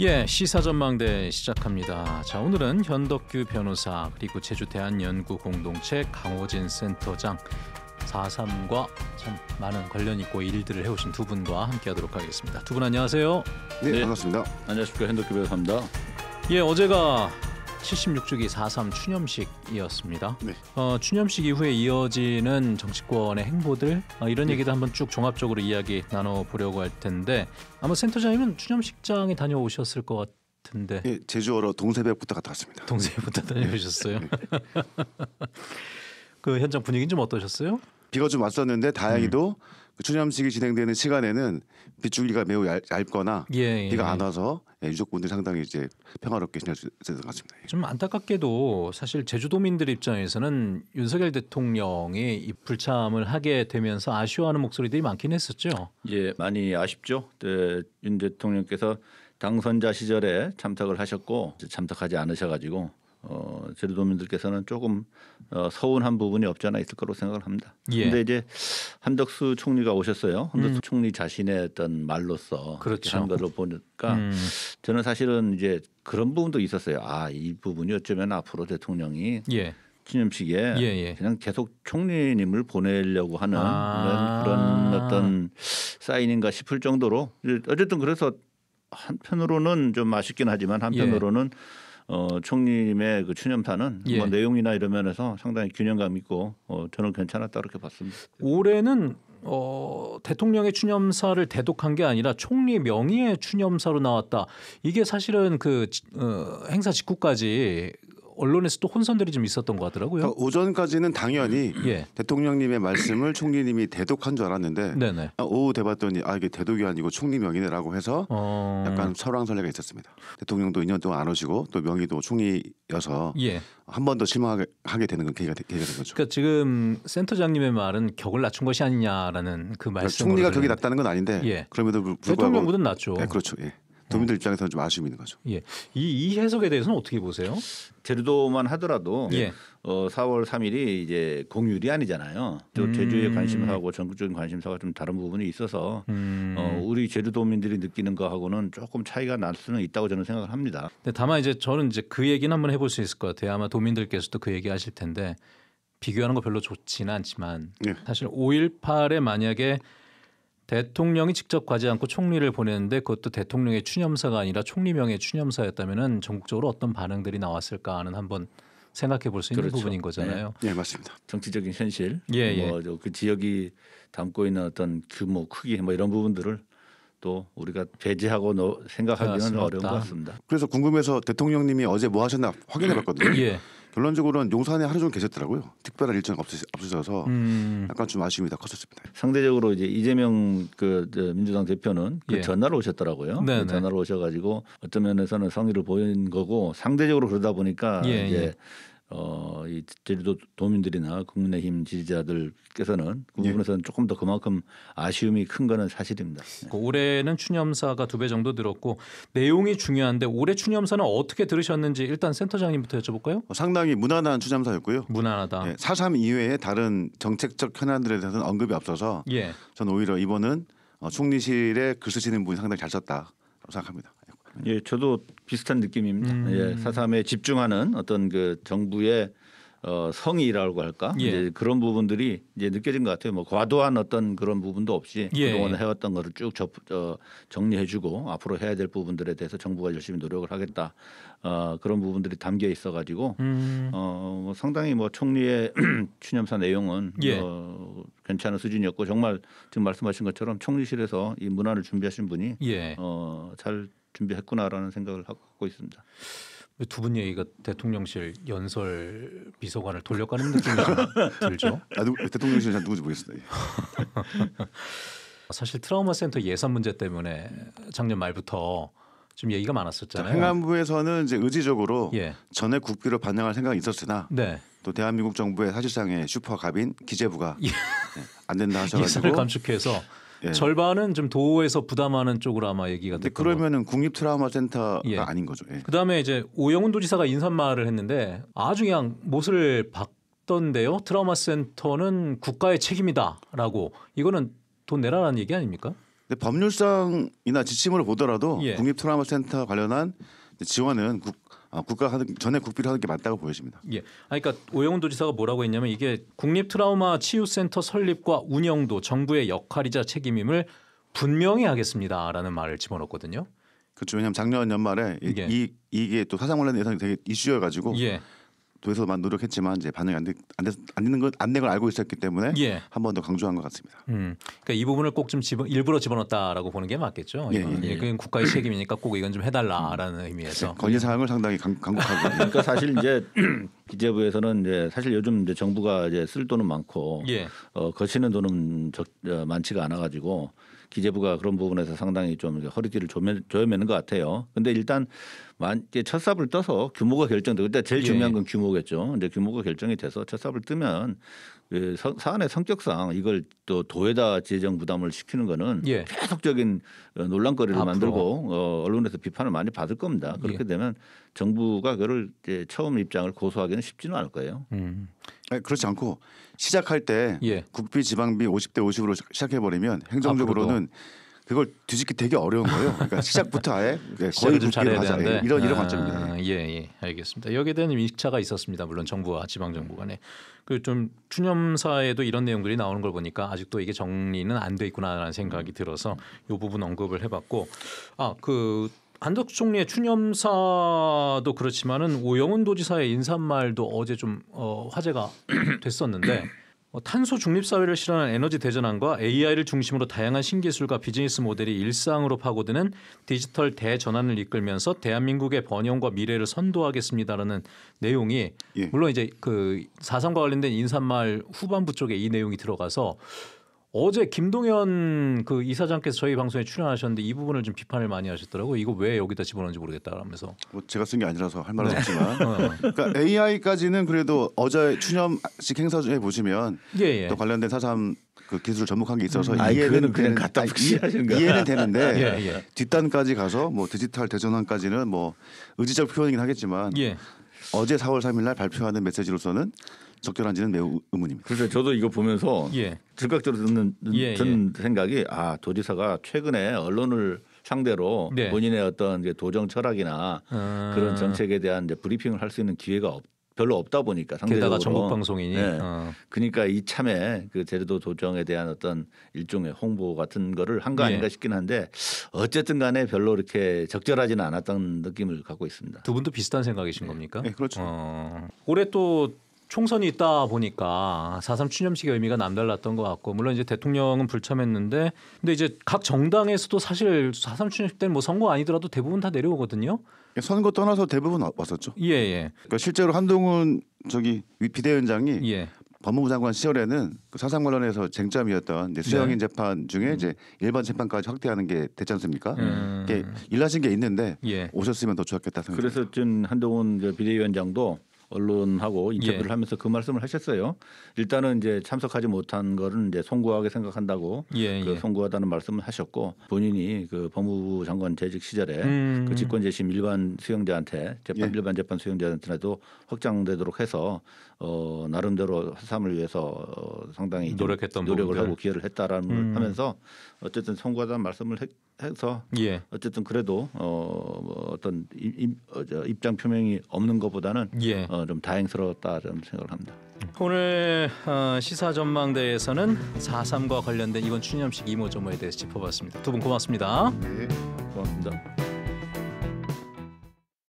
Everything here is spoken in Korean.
예, 시사전망대 시작합니다. 자, 오늘은 현덕규 변호사 그리고 제주 대한연구 공동체 강호진 센터장 4.3과 참 많은 관련 있고 일들을 해오신 두 분과 함께하도록 하겠습니다. 두 분 안녕하세요. 네, 네. 반갑습니다. 안녕하십니까 현덕규 변호사입니다. 예, 어제가 76주기 4.3 추념식이었습니다. 네. 어, 추념식 이후에 이어지는 정치권의 행보들 어, 이런 네. 얘기도 한번 쭉 종합적으로 이야기 나눠보려고 할 텐데 아마 센터장님은 추념식장에 다녀오셨을 것같아데 예, 제주어로 동세배부터 갔다 왔습니다. 동세배부터 네. 다녀오셨어요. 네. 그 현장 분위기 좀 어떠셨어요? 비가 좀 왔었는데 다행히도 음. 그 추념식이 진행되는 시간에는 빗줄기가 매우 얇, 거나 예, 예, 비가 안 예. 와서 네, 유족분들이 상당히 이제 평화롭게 지내셨던 것 같습니다. 예. 좀 안타깝게도 사실 제주도민들 입장에서는 윤석열 대통령이 이 불참을 하게 되면서 아쉬워하는 목소리들이 많긴 했었죠. 예, 많이 아쉽죠. 네, 윤 대통령께서 당선자 시절에 참석을 하셨고 참석하지 않으셔가지고 어, 제주도민들께서는 조금 어, 서운한 부분이 없지 않아 있을 거로 생각을 합니다. 그런데 예. 이제 한덕수 총리가 오셨어요. 한덕수 음. 총리 자신의 어떤 말로서 그렇죠. 한 걸로 보니까 음. 저는 사실은 이제 그런 부분도 있었어요. 아이 부분이 어쩌면 앞으로 대통령이 예. 기념식에 예예. 그냥 계속 총리님을 보내려고 하는 아~ 그런 어떤 사인인가 싶을 정도로 어쨌든 그래서 한편으로는 좀 아쉽긴 하지만 한편으로는 예. 어, 총리님의 그 추념사는 예. 뭐 내용이나 이런 면에서 상당히 균형감 있고 어, 저는 괜찮았다 이렇게 봤습니다. 올해는 어, 대통령의 추념사를 대독한 게 아니라 총리 명의의 추념사로 나왔다. 이게 사실은 그 어, 행사 직후까지 언론에서 또 혼선들이 좀 있었던 것 같더라고요. 그러니까 오전까지는 당연히 음. 예. 대통령님의 말씀을 총리님이 대독한 줄 알았는데 네네. 아, 오후 돼봤더니 아 이게 대독이 아니고 총리 명의네라고 해서 어... 약간 설왕설래가 있었습니다. 대통령도 2년 동안 안 오시고 또 명의도 총리여서 예. 한 번 더 실망하게 하게 되는 건 계기가, 계기가 된 거죠. 그러니까 지금 센터장님의 말은 격을 낮춘 것이 아니냐라는 그 말씀. 그러니까 총리가 격이 낮다는 건 아닌데 예. 그럼에도 불구하고 대통령보다 낮죠. 네, 그렇죠. 예. 도민들 입장에서는 좀 아쉬움이 있는 거죠. 예. 이, 이 해석에 대해서는 어떻게 보세요? 제주도만 하더라도 예. 어, 4월 3일이 이제 공휴일이 아니잖아요. 또 음. 제주의 관심사하고 전국적인 관심사가 좀 다른 부분이 있어서 음. 어, 우리 제주도민들이 느끼는 거하고는 조금 차이가 날 수는 있다고 저는 생각을 합니다. 근 다만 이제 저는 이제 그 얘기는 한번 해볼 수 있을 것 같아요. 아마 도민들께서도 그 얘기 하실 텐데 비교하는 거 별로 좋지는 않지만 예. 사실 5.18에 만약에 대통령이 직접 가지 않고 총리를 보내는데 그것도 대통령의 추념사가 아니라 총리명의 추념사였다면은 전국적으로 어떤 반응들이 나왔을까 하는 한번 생각해 볼 수 있는 그렇죠. 부분인 거잖아요. 네. 네, 맞습니다. 정치적인 현실, 예, 뭐 예. 뭐그 지역이 담고 있는 어떤 규모, 크기 뭐 이런 부분들을 또 우리가 배제하고 생각하기는 맞 아, 어려운 것 같습니다. 그래서 궁금해서 대통령님이 어제 뭐 하셨나 확인해봤거든요. 예. 결론적으로는 용산에 하루 종일 계셨더라고요. 특별한 일정 없으셔서 음. 약간 좀 아쉬움이 더 컸었습니다. 상대적으로 이제 이재명 그 민주당 대표는 그 예. 전화로 오셨더라고요. 그 전화로 오셔가지고 어떤 면에서는 성의를 보인 거고 상대적으로 그러다 보니까 예. 이제. 예. 어, 이 제주도 도민들이나 국민의힘 지지자들께서는 그 예. 부분에서는 조금 더 그만큼 아쉬움이 큰 거는 사실입니다. 네. 올해는 추념사가 두 배 정도 늘었고 내용이 중요한데 올해 추념사는 어떻게 들으셨는지 일단 센터장님부터 여쭤볼까요? 어, 상당히 무난한 추념사였고요. 무난하다. 예, 4.3 이외에 다른 정책적 현안들에 대해서는 언급이 없어서 예. 저는 오히려 이번은 어, 총리실에 글 쓰시는 분이 상당히 잘 썼다. 생각합니다. 예, 저도 비슷한 느낌입니다. 음. 예, 사삼에 집중하는 어떤 그 정부의 어, 성의라고 할까 예. 이제 그런 부분들이 이제 느껴진 것 같아요. 뭐 과도한 어떤 그런 부분도 없이 예. 그동안 해왔던 것을 쭉 저, 어, 정리해주고 앞으로 해야 될 부분들에 대해서 정부가 열심히 노력을 하겠다 어, 그런 부분들이 담겨 있어가지고 음. 어, 뭐 상당히 뭐 총리의 추념사 내용은 예. 어, 괜찮은 수준이었고 정말 지금 말씀하신 것처럼 총리실에서 이 문안을 준비하신 분이 예. 어, 잘 준비했구나라는 생각을 하고 있습니다. 두 분 얘기가 대통령실 연설 비서관을 돌려가는 느낌이 들죠. 나도 대통령실 잘 누구지 모르겠습니다. 사실 트라우마 센터 예산 문제 때문에 작년 말부터 좀 얘기가 많았었잖아요. 행안부에서는 이제 의지적으로 예. 전액 국비를 반영할 생각이 있었으나 네. 또 대한민국 정부의 사실상의 슈퍼갑인 기재부가 예. 네, 안 된다 하셔가지고 예산을 감축해서 예. 절반은 좀 도에서 부담하는 쪽으로 아마 얘기가 됐던 그러면은 국립 트라우마 센터가 예. 아닌 거죠. 예. 그다음에 이제 오영훈 도지사가 인사말을 했는데 아주 그냥 못을 박던데요. 트라우마 센터는 국가의 책임이다라고 이거는 돈 내라라는 얘기 아닙니까? 근데 법률상이나 지침을 보더라도 예. 국립 트라우마 센터 관련한 지원은 국, 어, 국가 하는 전에 국비를 하는 게 맞다고 보여집니다. 예. 그러니까 오영훈 도지사가 뭐라고 했냐면 이게 국립 트라우마 치유 센터 설립과 운영도 정부의 역할이자 책임임을 분명히 하겠습니다라는 말을 집어넣었거든요. 그렇죠. 왜냐면 작년 연말에 예. 이 이게 또 사상 관련 예산이 되게 이슈여 가지고 예. 도에서만 노력했지만 이제 반응이 안, 되, 안, 안 되는 걸 안 되는 걸 알고 있었기 때문에 예. 한번 더 강조한 것 같습니다. 음, 그러니까 이 부분을 꼭좀 집어, 일부러 집어넣었다라고 보는 게 맞겠죠. 예, 예, 예. 그건 국가의 책임이니까 꼭 이건 좀 해달라라는 의미에서 권리 사항을 상당히 강, 강력하고 그러니까 사실 이제 기재부에서는 이제 사실 요즘 이제 정부가 이제 쓸 돈은 많고 예. 어, 거치는 돈은 적, 어, 많지가 않아 가지고 기재부가 그런 부분에서 상당히 좀 허리띠를 조매, 조여매는 것 같아요. 근데 일단 만, 이제 첫 삽을 떠서 규모가 결정되고 일단 제일 예. 중요한 건 규모겠죠. 이제 규모가 결정이 돼서 첫 삽을 뜨면 예, 사안의 성격상 이걸 또 도에다 재정 부담을 시키는 거는 예. 계속적인 논란거리를 앞으로. 만들고 어, 언론에서 비판을 많이 받을 겁니다. 그렇게 예. 되면 정부가 그를 이 처음 입장을 고소하기는 쉽지는 않을 거예요. 음. 그렇지 않고 시작할 때 예. 국비 지방비 50대 50으로 시작해 버리면 행정적으로는 앞으로도. 그걸 뒤집기 되게 어려운 거예요. 그러니까 시작부터 아예 네, 거의 좀 잘해야 되는데 이런 이런 아, 관점입니다. 예, 예, 알겠습니다. 여기에 대한 인식차가 있었습니다. 물론 정부와 지방 정부 간에 그 좀 추념사에도 이런 내용들이 나오는 걸 보니까 아직도 이게 정리는 안 돼 있구나라는 생각이 들어서 이 부분 언급을 해봤고 아그 한덕수 총리의 추념사도 그렇지만은 오영훈 도지사의 인사말도 어제 좀 어, 화제가 됐었는데. 어, 탄소 중립 사회를 실현한 에너지 대전환과 AI를 중심으로 다양한 신기술과 비즈니스 모델이 일상으로 파고드는 디지털 대전환을 이끌면서 대한민국의 번영과 미래를 선도하겠습니다라는 내용이 예. 물론 이제 그 사상과 관련된 인사말 후반부 쪽에 이 내용이 들어가서 어제 김동현 그 이사장께서 저희 방송에 출연하셨는데 이 부분을 좀 비판을 많이 하셨더라고요. 이거 왜 여기다 집어넣는지 모르겠다라면서. 뭐 제가 쓴 게 아니라서 할 말은 네. 없지만. 어, 어. 그러니까 AI까지는 그래도 어제 추념식 행사 중에 보시면 예, 예. 또 관련된 사삼 그 기술 을접목한게 있어서 음, 이해는 그냥 갖다 붙이시는 거 이해는 되는데 예, 예. 뒷단까지 가서 뭐 디지털 대전환까지는 뭐 의지적 표현이긴 하겠지만 예. 어제 4월 3일 날 발표하는 메시지로서는 적절한지는 매우 의문입니다. 그래 저도 이거 보면서 예. 즉각적으로 듣는 예, 예, 든 예. 생각이 아 도지사가 최근에 언론을 상대로 네. 본인의 어떤 이제 도정 철학이나 아. 그런 정책에 대한 이제 브리핑을 할 수 있는 기회가 없, 별로 없다 보니까 상대적으로 게다가 전국 방송이니 네. 어. 그러니까 이 참에 그 제주도 도정에 대한 어떤 일종의 홍보 같은 거를 한거 예. 아닌가 예. 싶긴 한데 어쨌든 간에 별로 이렇게 적절하지는 않았던 느낌을 갖고 있습니다. 두 분도 비슷한 생각이신 네. 겁니까? 네, 그렇죠. 어. 올해 또 총선이 있다 보니까 4.3 추념식의 의미가 남달랐던 것 같고 물론 이제 대통령은 불참했는데 근데 이제 각 정당에서도 사실 4.3 추념식 때는 뭐 선거 아니더라도 대부분 다 내려오거든요. 예, 선거 떠나서 대부분 왔었죠. 예, 예. 그러니까 실제로 한동훈 저기 비대위원장이 예. 법무부 장관 시절에는 그 사상 관련해서 쟁점이었던 이제 수영인 네. 재판 중에 음. 이제 일반 재판까지 확대하는 게 됐지 않습니까? 음. 일하신 게 있는데 예. 오셨으면 더 좋았겠다 생각. 그래서 지금 한동훈 비대위원장도 언론하고 예. 인터뷰를 예. 하면서 그 말씀을 하셨어요. 일단은 이제 참석하지 못한 거는 이제 송구하게 생각한다고 예, 그 예. 송구하다는 말씀을 하셨고 본인이 그 법무부 장관 재직 시절에 음. 그 직권 재심 일반 수용자한테 재판 예. 일반 재판 수용자한테라도 확장되도록 해서 어 나름대로 해삼을 위해서 어, 상당히 노력했던 노력을 부분들. 하고 기여를 했다라는 음. 하면서 어쨌든 송구하다는 말씀을 했 해서 예. 어쨌든 그래도 어, 뭐 어떤 입, 어, 입장 표명이 없는 것보다는 예. 어, 좀 다행스러웠다 저 생각을 합니다. 오늘 어, 시사 전망대에서는 4.3과 관련된 이번 추념식 이모저모에 대해서 짚어봤습니다. 두 분 고맙습니다. 네, 고맙습니다.